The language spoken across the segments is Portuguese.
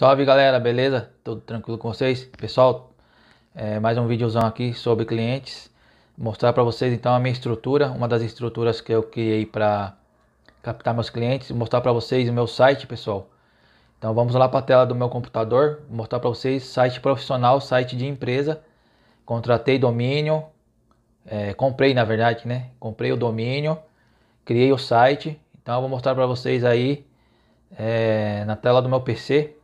Salve galera, beleza? Tudo tranquilo com vocês? Pessoal, é, mais um videozão aqui sobre clientes. Mostrar para vocês então a minha estrutura, uma das estruturas que eu criei para captar meus clientes. Mostrar para vocês o meu site, pessoal. Então vamos lá para a tela do meu computador. Mostrar para vocês site profissional, site de empresa. Contratei domínio, é, comprei na verdade, né? Comprei o domínio, criei o site. Então eu vou mostrar para vocês aí é, na tela do meu PC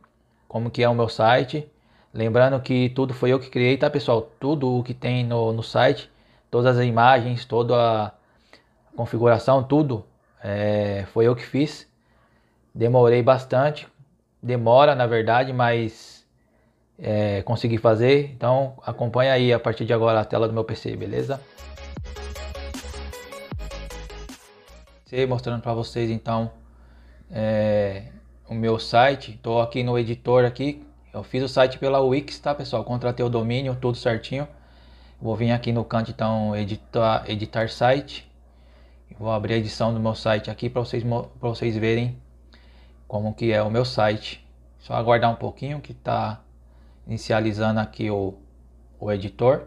como que é o meu site. Lembrando que tudo foi eu que criei, tá pessoal? Tudo o que tem no, no site, todas as imagens, toda a configuração, tudo é, foi eu que fiz. Demorei bastante, demora na verdade, mas é, consegui fazer. Então acompanha aí a partir de agora a tela do meu PC, beleza? mostrando para vocês então é, o meu site. Estou aqui no editor aqui. Eu fiz o site pela Wix, tá, pessoal? Contratei o domínio, tudo certinho. Vou vir aqui no canto, então, editar, editar site. Vou abrir a edição do meu site aqui para vocês, vocês verem como que é o meu site. Só aguardar um pouquinho que está inicializando aqui o, o editor.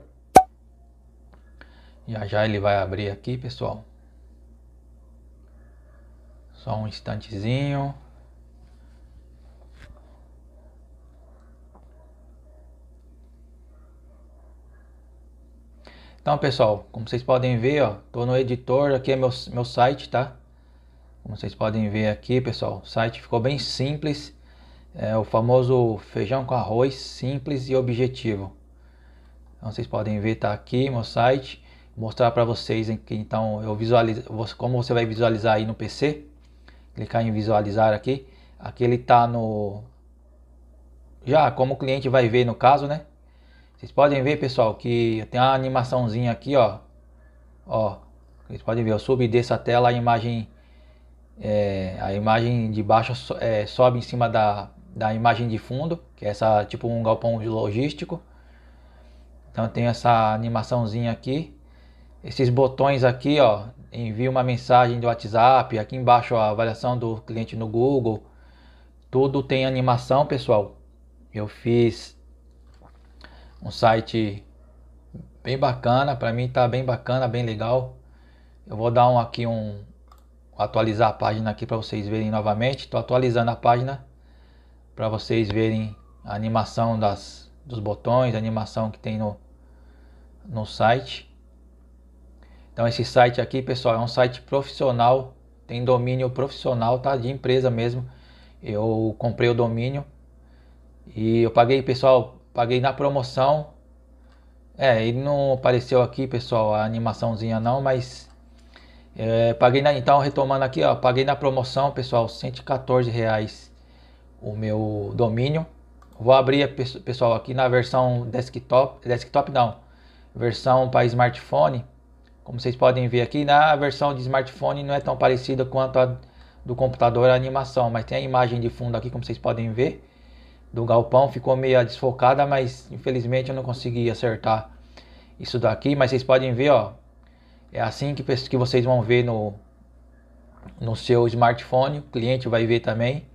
Já já ele vai abrir aqui, pessoal. Só um instantezinho. Então, pessoal, como vocês podem ver, ó, tô no editor, aqui é meu, meu site, tá? Como vocês podem ver aqui, pessoal, o site ficou bem simples. É o famoso feijão com arroz, simples e objetivo. Então, vocês podem ver, tá aqui meu site. Vou mostrar para vocês então, eu visualizo, como você vai visualizar aí no PC. Clicar em visualizar aqui. Aqui ele tá no... Já, como o cliente vai ver no caso, né? Vocês podem ver, pessoal, que eu tenho uma animaçãozinha aqui, ó. Ó, vocês podem ver, eu subo e desço a tela, a imagem, é, a imagem de baixo é, sobe em cima da, da imagem de fundo, que é essa, tipo um galpão logístico. Então tem essa animaçãozinha aqui. Esses botões aqui, ó, envia uma mensagem do WhatsApp, aqui embaixo a avaliação do cliente no Google. Tudo tem animação, pessoal. Eu fiz um site bem bacana, para mim tá bem bacana, bem legal. Eu vou dar um aqui um atualizar a página aqui para vocês verem novamente. Estou atualizando a página para vocês verem a animação das dos botões, a animação que tem no no site. Então esse site aqui, pessoal, é um site profissional, tem domínio profissional, tá de empresa mesmo. Eu comprei o domínio e eu paguei, pessoal, Paguei na promoção. É, ele não apareceu aqui, pessoal, a animaçãozinha não, mas é, paguei na, então retomando aqui, ó, paguei na promoção, pessoal, 114 reais o meu domínio. Vou abrir, pessoal, aqui na versão desktop, desktop não, versão para smartphone. Como vocês podem ver aqui, na versão de smartphone não é tão parecida quanto a do computador a animação, mas tem a imagem de fundo aqui, como vocês podem ver do galpão ficou meio desfocada, mas infelizmente eu não consegui acertar isso daqui, mas vocês podem ver, ó, é assim que, que vocês vão ver no, no seu smartphone, o cliente vai ver também,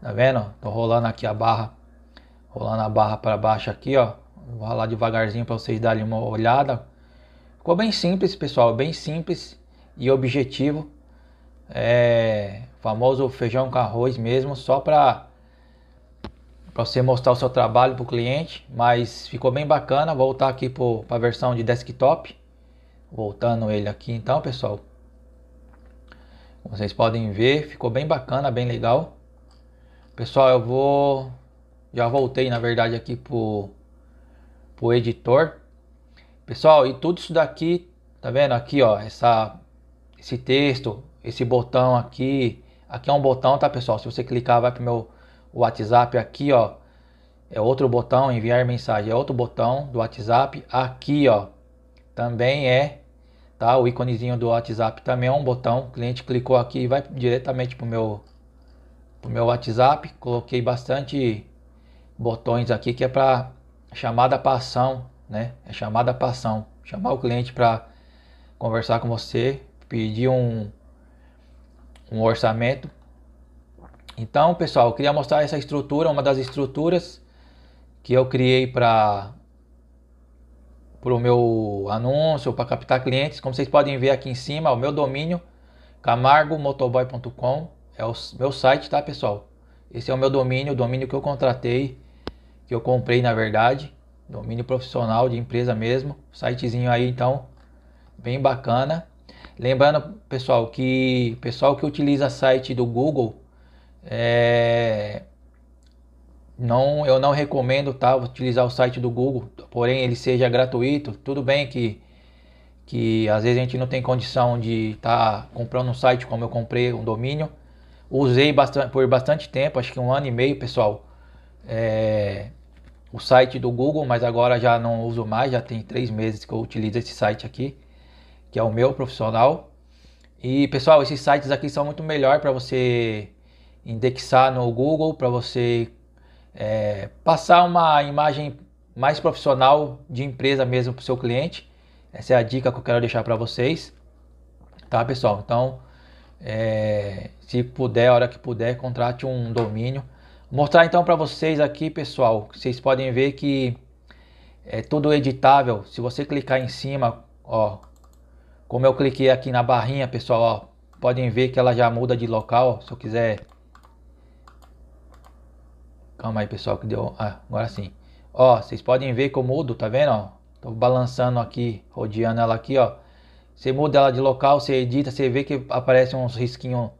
tá vendo? Tô rolando aqui a barra, rolando a barra para baixo aqui, ó, vou rolar devagarzinho para vocês darem uma olhada, ficou bem simples, pessoal, bem simples e objetivo, é famoso feijão com arroz mesmo, só para para você mostrar o seu trabalho para o cliente, mas ficou bem bacana. Voltar aqui para a versão de desktop, voltando ele aqui então, pessoal. Como vocês podem ver, ficou bem bacana, bem legal. Pessoal, eu vou já voltei na verdade aqui pro pro editor. Pessoal, e tudo isso daqui, tá vendo aqui, ó, essa esse texto, esse botão aqui, aqui é um botão, tá, pessoal? Se você clicar vai pro meu o WhatsApp aqui, ó. É outro botão, enviar mensagem, é outro botão do WhatsApp. Aqui, ó, também é, tá? O íconezinho do WhatsApp também é um botão. O cliente clicou aqui e vai diretamente pro meu, pro meu WhatsApp. Coloquei bastante botões aqui que é para chamada para ação, né? É chamada para ação. Chamar o cliente para conversar com você, pedir um, um orçamento, então, pessoal, eu queria mostrar essa estrutura, uma das estruturas que eu criei para o meu anúncio, para captar clientes. Como vocês podem ver aqui em cima, o meu domínio, camargomotoboy.com, é o meu site, tá, pessoal? Esse é o meu domínio, o domínio que eu contratei, que eu comprei, na verdade. Domínio profissional de empresa mesmo. Sitezinho aí, então, bem bacana. Lembrando, pessoal, que pessoal que utiliza site do Google é... Não, eu não recomendo tá, utilizar o site do Google, porém ele seja gratuito. Tudo bem que, que às vezes a gente não tem condição de estar tá comprando um site como eu comprei, um domínio. Usei bastante, por bastante tempo, acho que um ano e meio, pessoal, é... o site do Google, mas agora já não uso mais, já tem três meses que eu utilizo esse site aqui, que é o meu profissional. E pessoal, esses sites aqui são muito melhor para você indexar no Google para você é, passar uma imagem mais profissional de empresa mesmo para o seu cliente. Essa é a dica que eu quero deixar para vocês, tá pessoal? Então, é, se puder, a hora que puder, contrate um domínio. mostrar então para vocês aqui, pessoal. Vocês podem ver que é tudo editável. Se você clicar em cima, ó, como eu cliquei aqui na barrinha, pessoal, ó, podem ver que ela já muda de local. Ó, se eu quiser Calma aí, pessoal, que deu. Ah, agora sim. Ó, vocês podem ver que eu mudo, tá vendo? Ó, tô balançando aqui, rodeando ela aqui, ó. Você muda ela de local, você edita, você vê que aparece uns risquinhos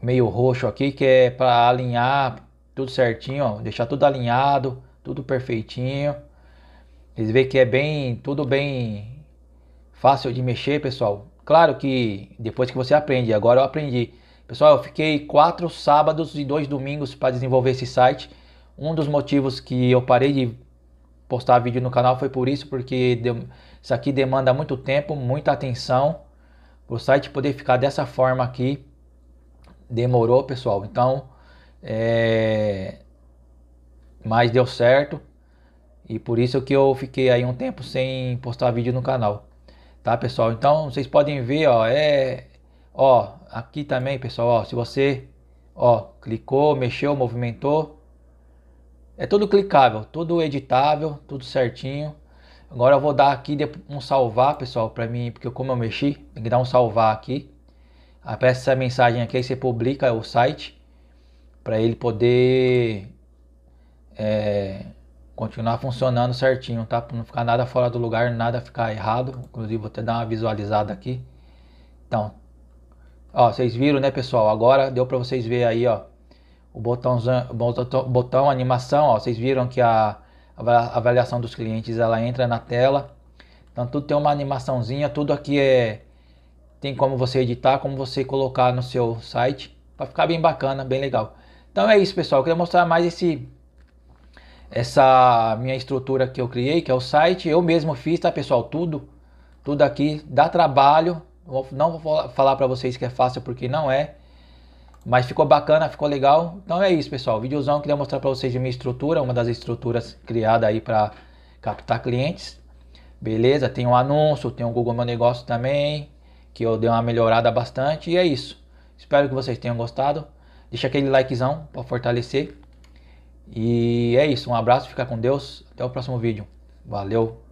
meio roxo aqui, que é para alinhar tudo certinho, ó, deixar tudo alinhado, tudo perfeitinho. Vocês vê que é bem, tudo bem fácil de mexer, pessoal. Claro que depois que você aprende, agora eu aprendi. Pessoal, eu fiquei quatro sábados e dois domingos para desenvolver esse site. Um dos motivos que eu parei de postar vídeo no canal foi por isso, porque isso aqui demanda muito tempo, muita atenção. O site poder ficar dessa forma aqui demorou, pessoal. Então, é... mas deu certo e por isso que eu fiquei aí um tempo sem postar vídeo no canal, tá, pessoal? Então, vocês podem ver, ó, é Ó, aqui também, pessoal, ó, se você ó, clicou, mexeu, movimentou, é tudo clicável, tudo editável, tudo certinho. Agora eu vou dar aqui um salvar, pessoal, para mim, porque como eu mexi, tem que dar um salvar aqui. Aparece essa mensagem aqui, aí você publica o site para ele poder é, continuar funcionando certinho, tá? Para não ficar nada fora do lugar, nada ficar errado. Inclusive, vou até dar uma visualizada aqui. Então, Ó, vocês viram, né, pessoal? Agora deu para vocês ver aí, ó, o botãozão, botão, animação, ó. Vocês viram que a, a avaliação dos clientes ela entra na tela. Então tudo tem uma animaçãozinha, tudo aqui é tem como você editar, como você colocar no seu site, para ficar bem bacana, bem legal. Então é isso, pessoal. Eu queria mostrar mais esse essa minha estrutura que eu criei, que é o site. Eu mesmo fiz, tá, pessoal? Tudo, tudo aqui dá trabalho, não vou falar para vocês que é fácil porque não é. Mas ficou bacana, ficou legal. Então é isso, pessoal. Videozão, queria mostrar para vocês a minha estrutura, uma das estruturas criada aí para captar clientes. Beleza? Tem um anúncio, tem um Google Meu Negócio também, que eu dei uma melhorada bastante. E é isso. Espero que vocês tenham gostado. Deixa aquele likezão para fortalecer. E é isso. Um abraço, fica com Deus. Até o próximo vídeo. Valeu!